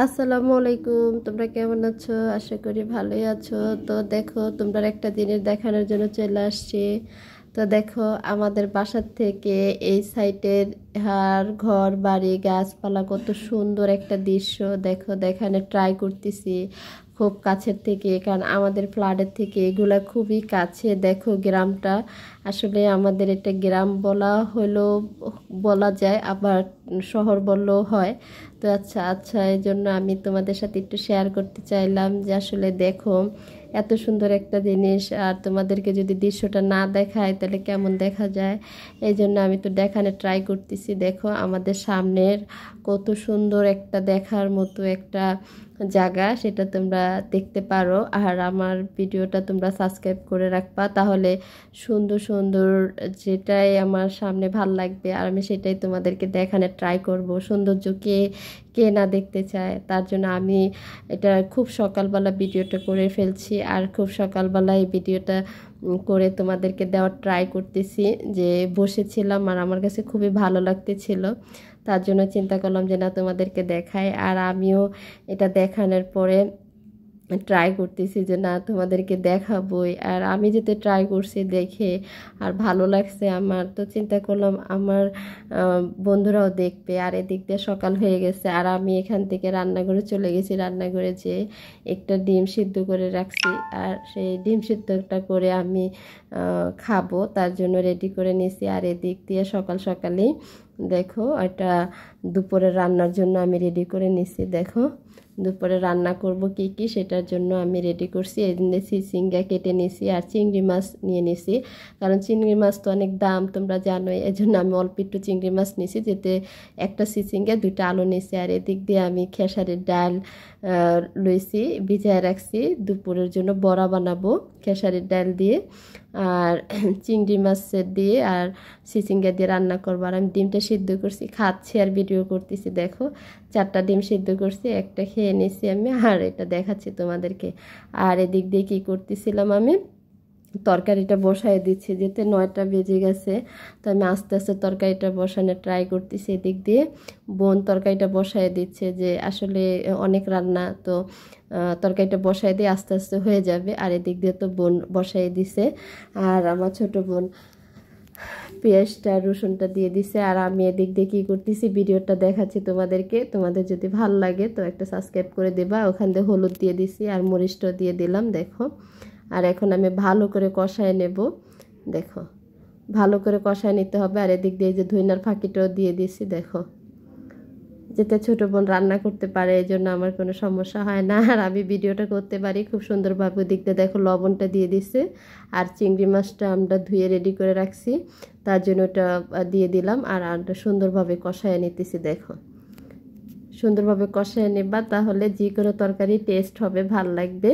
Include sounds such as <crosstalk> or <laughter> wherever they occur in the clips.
আসসালামু আলাইকুম তোমরা কেমন আছো আশা করি ভালোই আছো তো দেখো তোমরা একটা জিনিস দেখানোর জন্য চলে আসছি তো দেখো আমাদের বাসার থেকে এই সাইটের হার ঘর বাড়ি গাছপালা কত সুন্দর একটা দৃশ্য দেখো দেখানে ট্রাই করতেছি খুব কাছের থেকে কারণ আমাদের ফ্ল্যাটের থেকে এগুলো খুবই কাছে দেখো গ্রামটা আসলে আমাদের এটা গ্রাম বলা হলো বলা যায় আবার শহর বললেও হয় তো আচ্ছা আচ্ছা এই জন্য আমি তোমাদের সাথে একটু শেয়ার করতে চাইলাম যে আসলে দেখো এত সুন্দর একটা জিনিস আর তোমাদেরকে যদি দৃশ্যটা না দেখায় তাহলে কেমন দেখা যায় এই জন্য আমি তো দেখানে ট্রাই করতেছি দেখো আমাদের সামনের কত সুন্দর একটা দেখার মতো একটা জায়গা সেটা তোমরা দেখতে পারো আর আমার ভিডিওটা তোমরা সাবস্ক্রাইব করে রাখবা তাহলে সুন্দর সুন্দর যেটাই আমার সামনে ভাল লাগবে আর আমি সেটাই তোমাদেরকে দেখানে ট্রাই করব সৌন্দর্য কে কে না দেখতে চায় তার জন্য আমি এটা খুব সকালবেলা ভিডিওটা করে ফেলছি আর খুব সকালবেলা এই ভিডিওটা করে তোমাদেরকে দেওয়ার ট্রাই করতেছি যে বসেছিলাম আর আমার কাছে খুবই ভালো লাগতেছিল তার জন্য চিন্তা করলাম যে না তোমাদেরকে দেখায় আর আমিও এটা দেখানোর পরে ট্রাই করতেছি যে না তোমাদেরকে দেখাবই আর আমি যেতে ট্রাই করছি দেখে আর ভালো লাগছে আমার তো চিন্তা করলাম আমার বন্ধুরাও দেখবে আর এদিক দিয়ে সকাল হয়ে গেছে আর আমি এখান থেকে রান্নাঘরে চলে গেছি রান্নাঘরে যে একটা ডিম সিদ্ধ করে রাখছি আর সেই ডিম সিদ্ধটা করে আমি খাবো তার জন্য রেডি করে নিছি আর এদিক দিয়ে সকাল সকালেই দেখো একটা দুপুরের রান্নার জন্য আমি রেডি করে নিছি দেখো দুপুরে রান্না করব কি কি সেটার জন্য আমি রেডি করছি এই জন্য চিংড়া কেটে নিয়েছি আর চিংড়ি মাছ নিয়ে নিয়েছি কারণ চিংড়ি মাছ তো অনেক দাম তোমরা জানোই এই জন্য আমি অল্প একটু চিংড়ি মাছ নিয়েছি যেতে একটা সিচিঙ্গে দুইটা আলু নিয়েছি আর এদিক দিয়ে আমি খেসারের ডাল লইছি ভিজায় রাখছি দুপুরের জন্য বড়া বানাবো খেসারের ডাল দিয়ে আর <clears throat> চিংড়ি মাছের দিয়ে আর সিচিঙ্গা দিয়ে রান্না করবো আর আমি ডিমটা সিদ্ধ করছি খাচ্ছি আর ভিডিও করতেছি দেখো চারটা ডিম সিদ্ধ করছি একটা খেয়ে নিছি আমি আর এটা দেখাচ্ছি তোমাদেরকে আর এদিক দিয়ে কী করতেছিলাম আমি তরকারিটা বসায় দিচ্ছি যেতে নয়টা বেজে গেছে তো আমি আস্তে আস্তে তরকারিটা বসানো ট্রাই করতেছি এদিক দিয়ে বোন তরকারিটা বসায় দিচ্ছে যে আসলে অনেক রান্না তো তরকারিটা বসায় দিয়ে আস্তে আস্তে হয়ে যাবে আর এদিক দিয়ে তো বোন বসায় দিছে আর আমার ছোট বোন পেঁয়াজটা রসুনটা দিয়ে দিছে আর আমি এদিক দিয়ে কী করতেছি ভিডিওটা দেখাচ্ছি তোমাদেরকে তোমাদের যদি ভালো লাগে তো একটা সাবস্ক্রাইব করে দেবা ওখান দিয়ে হলুদ দিয়ে দিছি আর মরিচটাও দিয়ে দিলাম দেখো আর এখন আমি ভালো করে কষায় নেব দেখো ভালো করে কষায় নিতে হবে আর এদিক দিয়ে যে ধুইনার ফাঁকিটাও দিয়ে দিয়েছি দেখো যেতে ছোটো বোন রান্না করতে পারে এই জন্য আমার কোনো সমস্যা হয় না আর আমি ভিডিওটা করতে পারি খুব সুন্দরভাবে দিকটা দেখো লবণটা দিয়ে দিছে আর চিংড়ি মাছটা আমরা ধুয়ে রেডি করে রাখছি তার জন্য ওটা দিয়ে দিলাম আর সুন্দরভাবে কষায় নিতেছি দেখো সুন্দরভাবে কষায় নেবা তাহলে যে কোনো তরকারি টেস্ট হবে ভাল লাগবে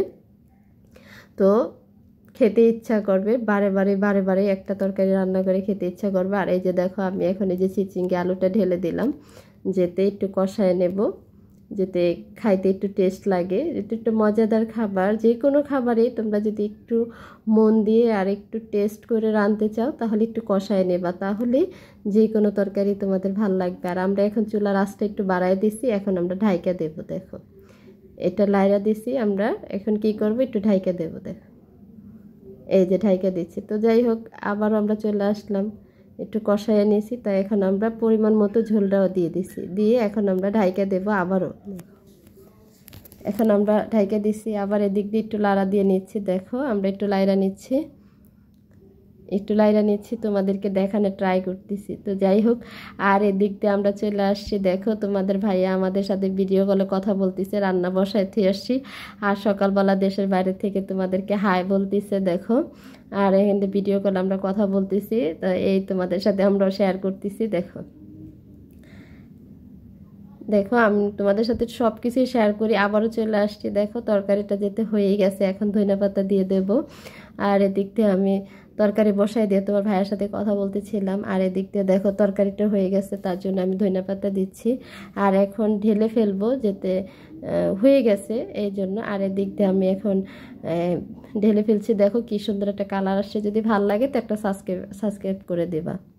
তো খেতে ইচ্ছা করবে বারে বারে বারে বারে একটা তরকারি রান্না করে খেতে ইচ্ছা করবে আর এই যে দেখো আমি এখন এই যে চিচিঙ্গে আলুটা ঢেলে দিলাম যেতে একটু কষায় নেব যেতে খাইতে একটু টেস্ট লাগে একটু একটু মজাদার খাবার যে কোনো খাবারেই তোমরা যদি একটু মন দিয়ে আর একটু টেস্ট করে রাঁধতে চাও তাহলে একটু কষায় নেবা তাহলে যে কোনো তরকারি তোমাদের ভাল লাগবে আর আমরা এখন চুলার রাস্তা একটু বাড়াই দিছি এখন আমরা ঢাইকা দেবো দেখো এটা লাইরা দিছি আমরা এখন কি করব একটু ঢাইকা দেব দেখ এই যে ঢাইকা দিচ্ছি তো যাই হোক আবারও আমরা চলে আসলাম একটু কষাইয়া নিয়েছি তাই এখন আমরা পরিমাণ মতো ঝোলটাও দিয়ে দিছি দিয়ে এখন আমরা ঢাইকা দেব আবারও এখন আমরা ঢাইকা দিছি আবার এদিক দিয়ে একটু লাড়া দিয়ে নিচ্ছি দেখো আমরা একটু লাইরা নিচ্ছি একটু লাইরা নিচ্ছি তোমাদেরকে দেখানো ট্রাই করতেছি তো যাই হোক আর এদিক দিয়ে আমরা চলে আসছি দেখো তোমাদের ভাইয়া আমাদের সাথে ভিডিও কলে কথা বলতেছে রান্না বসায় থেকে আসছি আর সকালবেলা দেশের বাইরে থেকে তোমাদেরকে হাই বলতেছে দেখো আর এখানে ভিডিও কলে আমরা কথা বলতেছি তো এই তোমাদের সাথে আমরা শেয়ার করতেছি দেখো দেখো আমি তোমাদের সাথে সব কিছুই শেয়ার করি আবারও চলে আসছি দেখো তরকারিটা যেতে হয়েই গেছে এখন পাতা দিয়ে দেব আর এদিক দিয়ে আমি তরকারি বসাই দিয়ে তোমার ভাইয়ের সাথে কথা বলতেছিলাম আর এদিক দিয়ে দেখো তরকারিটা হয়ে গেছে তার জন্য আমি ধনিয়া পাতা দিচ্ছি আর এখন ঢেলে ফেলবো যেতে হয়ে গেছে এই জন্য আর এদিক দিয়ে আমি এখন ঢেলে ফেলছি দেখো কি সুন্দর একটা কালার আসছে যদি ভাল লাগে তো একটা সাবস্ক্রাইব সাবস্ক্রাইব করে দেবা